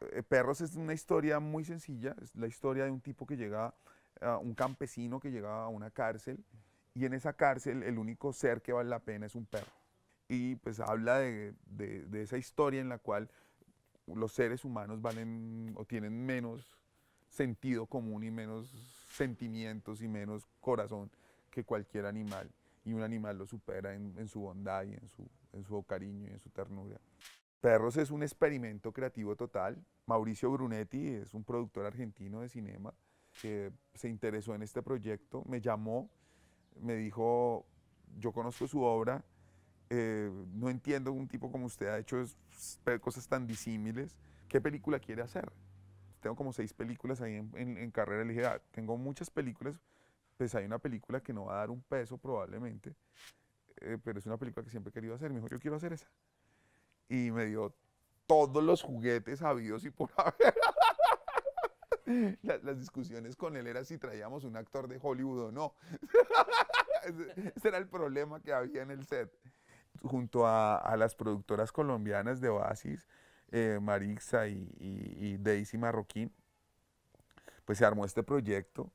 Eh, Perros es una historia muy sencilla, es la historia de un tipo que llega, a un campesino que llega a una cárcel y en esa cárcel el único ser que vale la pena es un perro. Y pues habla de, esa historia en la cual los seres humanos valen o tienen menos sentido común y menos sentimientos y menos corazón que cualquier animal. Y un animal lo supera en, su bondad y en su cariño y en su ternura. Perros es un experimento creativo total. Mauricio Brunetti es un productor argentino de cinema que se interesó en este proyecto, me llamó, me dijo, yo conozco su obra, eh, no entiendo un tipo como usted ha hecho cosas tan disímiles, ¿qué película quiere hacer? Tengo como seis películas ahí en, carrera, le ah, tengo muchas películas, pues hay una película que no va a dar un peso probablemente, eh, pero es una película que siempre he querido hacer, me dijo, yo quiero hacer esa y me dio todos los juguetes habidos y por haber. Las, discusiones con él era si traíamos un actor de Hollywood o no. Ese era el problema que había en el set. Junto a, a las productoras colombianas de Oasis, eh, Marixa y, y, y, Daisy Marroquín, pues se armó este proyecto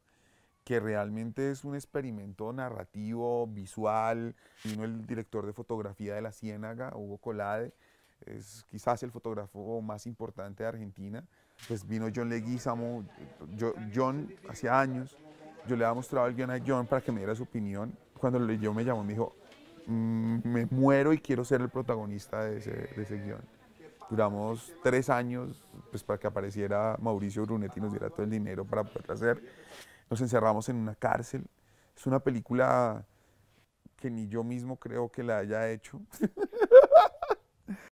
que realmente es un experimento narrativo, visual. Vino el director de fotografía de La Ciénaga, Hugo Colade, es quizás el fotógrafo más importante de Argentina. Pues vino John Leguizamo, John hacía años, yo le había mostrado el guion a John para que me diera su opinión. Cuando lo leyó me llamó me dijo, mm, me muero y quiero ser el protagonista de ese, guion Duramos tres años pues, para que apareciera Mauricio Brunetti y nos diera todo el dinero para poder hacer. Nos encerramos en una cárcel. Es una película que ni yo mismo creo que la haya hecho.